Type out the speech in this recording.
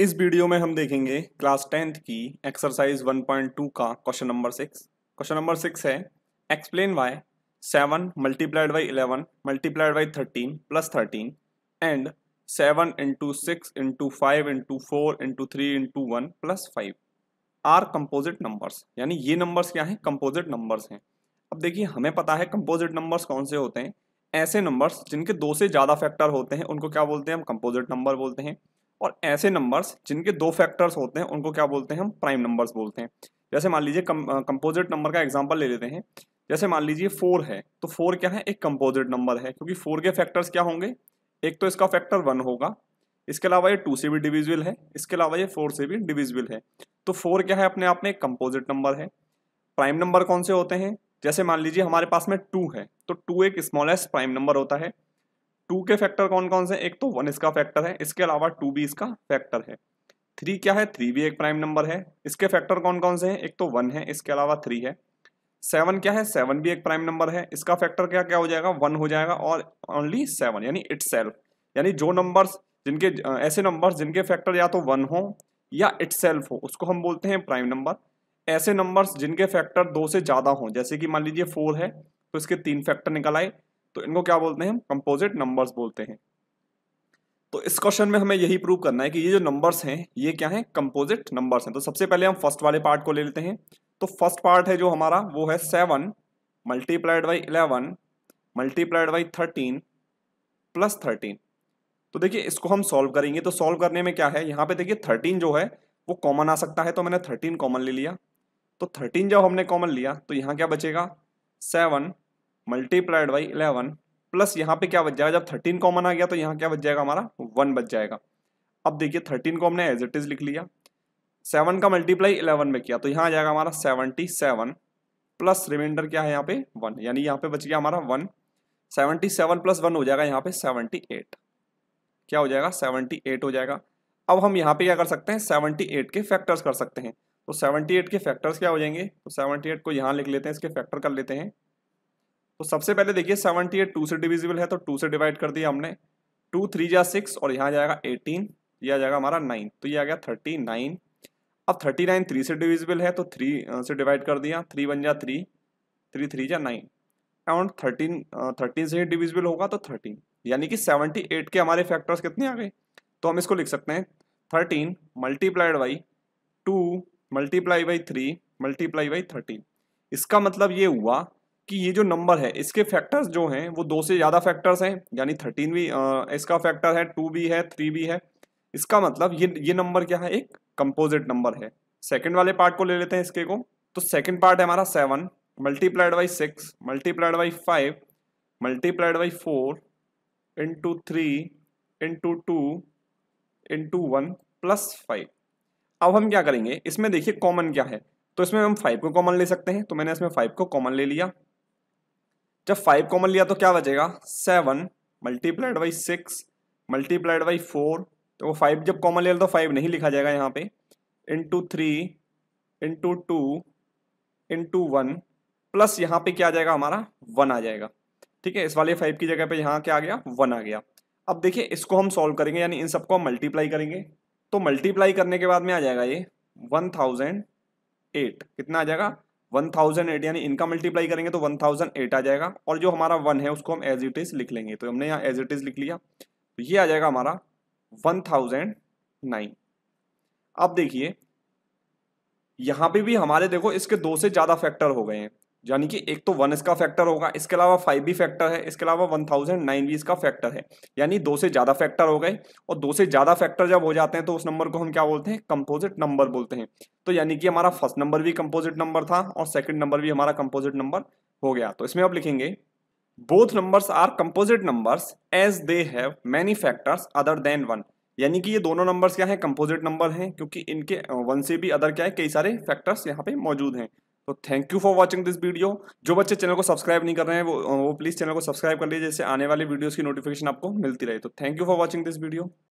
इस वीडियो में हम देखेंगे क्लास टेंथ की एक्सरसाइज 1.2 का question number six question number six है explain why seven multiplied by eleven multiplied by thirteen plus thirteen and seven into six into five into four into three into one plus five are composite numbers यानी ये numbers क्या हैं composite numbers हैं अब देखिए हमें पता है कंपोजिट नंबर्स कौन से होते हैं ऐसे नंबर्स जिनके दो से ज़्यादा फैक्टर होते हैं उनको क्या बोलते हैं हम कंपोजिट नंबर बोलते हैं और ऐसे नंबर्स जिनके दो फैक्टर्स होते हैं उनको क्या बोलते हैं हम प्राइम नंबर्स बोलते हैं जैसे मान लीजिए कंपोजिट नंबर का एग्जाम्पल ले लेते हैं जैसे मान लीजिए फोर है तो फोर क्या है एक कंपोजिट नंबर है क्योंकि फोर के फैक्टर्स क्या होंगे एक तो इसका फैक्टर वन होगा इसके अलावा ये टू से भी डिविजिबल है इसके अलावा ये फोर से भी डिविजिबल है तो फोर क्या है अपने आप में एक कंपोजिट नंबर है प्राइम नंबर कौन से होते हैं जैसे मान लीजिए हमारे पास में टू है तो टू एक स्मॉलेस्ट प्राइम नंबर होता है टू के फैक्टर कौन कौन से एक तो वन इसका फैक्टर है इसके अलावा टू भी इसका फैक्टर है थ्री क्या है थ्री भी एक प्राइम नंबर है इसके फैक्टर कौन कौन से हैं एक तो वन है इसके अलावा थ्री है सेवन क्या है सेवन भी एक प्राइम नंबर है इसका फैक्टर क्या क्या हो जाएगा वन हो जाएगा और ओनली सेवन यानी इट यानी जो नंबर्स जिनके ऐसे नंबर्स जिनके फैक्टर या तो वन हो या इट हो उसको हम बोलते हैं प्राइम नंबर ऐसे नंबर्स जिनके फैक्टर दो से ज़्यादा हों जैसे कि मान लीजिए फोर है तो इसके तीन फैक्टर निकल आए तो इनको क्या बोलते हैं हम कंपोजिट नंबर्स बोलते हैं तो इस क्वेश्चन में हमें यही प्रूव करना है कि ये जो नंबर्स हैं ये क्या है कंपोजिट नंबर्स हैं तो सबसे पहले हम फर्स्ट वाले पार्ट को ले लेते हैं तो फर्स्ट पार्ट है जो हमारा वो है seven multiplied by eleven multiplied by thirteen plus thirteen तो देखिए इसको हम सॉल्व करेंगे तो सॉल्व करने में क्या है यहाँ पे देखिए थर्टीन जो है वो कॉमन आ सकता है तो मैंने थर्टीन कॉमन ले लिया तो थर्टीन जब हमने कॉमन लिया तो यहाँ क्या बचेगा seven multiplied by eleven plus यहाँ पे क्या बच जाएगा जब थर्टीन कॉमन आ गया तो यहाँ क्या बच जाएगा हमारा वन बच जाएगा अब देखिए थर्टीन को हमने एज इट इज लिख लिया सेवन का मल्टीप्लाई इलेवन में किया तो यहाँ आ जाएगा हमारा सेवनटी सेवन प्लस रिमाइंडर क्या है यहाँ पे वन यानी यहाँ पे बच गया हमारा one seventy seven plus one हो जाएगा यहाँ पे सेवनटी एट क्या हो जाएगा सेवनटी एट हो जाएगा अब हम यहाँ पे क्या कर सकते हैं सेवनटी एट के फैक्टर्स कर सकते हैं तो 78 के फैक्टर्स क्या हो जाएंगे तो 78 को यहाँ लिख लेते हैं इसके फैक्टर कर लेते हैं तो सबसे पहले देखिए 78 टू से डिविजिबल है तो 2 से डिवाइड कर दिया हमने टू थ्री या सिक्स और यहाँ जाएगा 18 ये आ जाएगा हमारा 9 तो ये आ गया 39 अब 39 3 से डिविजिबल है तो 3 से डिवाइड कर दिया 3 वन जा 3 3 थ्री या नाइन अराउंड 13 13 से ही डिविजिबल होगा तो 13 यानी कि 78 के हमारे फैक्टर्स कितने आ गए तो हम इसको लिख सकते हैं thirteen multiplied by two multiply by three multiply by thirteen इसका मतलब ये हुआ कि ये जो नंबर है इसके फैक्टर्स जो हैं वो दो से ज़्यादा फैक्टर्स हैं यानी थर्टीन भी आ, इसका फैक्टर है टू भी है थ्री भी है इसका मतलब ये ये नंबर क्या है एक कंपोजिट नंबर है सेकेंड वाले पार्ट को ले लेते हैं इसके को तो सेकेंड पार्ट है हमारा seven multiplied by six multiplied by five multiplied by four into three into two into one plus five अब हम क्या करेंगे इसमें देखिए कॉमन क्या है तो इसमें हम फाइव को कॉमन ले सकते हैं तो मैंने इसमें फाइव को कॉमन ले लिया जब फाइव कॉमन लिया तो क्या बचेगा seven multiplied by six multiplied by four तो वो फाइव जब कॉमन ले लो तो फाइव नहीं लिखा जाएगा यहाँ पे into three into two into one plus यहाँ पे क्या आ जाएगा हमारा वन आ जाएगा ठीक है इस वाले फाइव की जगह पे यहाँ क्या आ गया वन आ गया अब देखिए इसको हम सॉल्व करेंगे यानी इन सबको हम मल्टीप्लाई करेंगे तो मल्टीप्लाई करने के बाद में आ जाएगा ये वन थाउजेंड एट कितना आ जाएगा वन थाउजेंड एट यानी इनका मल्टीप्लाई करेंगे तो वन थाउजेंड एट आ जाएगा और जो हमारा वन है उसको हम एज इट इज लिख लेंगे तो हमने यहाँ एज इट इज लिख लिया तो ये आ जाएगा हमारा वन थाउजेंड नाइन अब देखिए यहाँ पे भी हमारे देखो इसके दो से ज़्यादा फैक्टर हो गए हैं यानी कि एक तो वन इसका फैक्टर होगा इसके अलावा फाइव भी फैक्टर है इसके अलावा वन थाउजेंड नाइन भी इसका फैक्टर है यानी दो से ज़्यादा फैक्टर हो गए और दो से ज़्यादा फैक्टर जब हो जाते हैं तो उस नंबर को हम क्या बोलते हैं कंपोजिट नंबर बोलते हैं तो यानी कि हमारा फर्स्ट नंबर भी कंपोजिट नंबर था और सेकेंड नंबर भी हमारा कंपोजिट नंबर हो गया तो इसमें आप लिखेंगे both numbers are composite numbers as they have many factors other than one यानी कि ये दोनों नंबर्स क्या है कंपोजिट नंबर हैं क्योंकि इनके वन से भी अदर क्या है कई सारे फैक्टर्स यहाँ पे मौजूद हैं तो thank you for watching this video जो बच्चे चैनल को सब्सक्राइब नहीं कर रहे हैं वो वो प्लीज़ चैनल को सब्सक्राइब कर लीजिए जैसे आने वाले वीडियोस की नोटिफिकेशन आपको मिलती रहे तो thank you for watching this video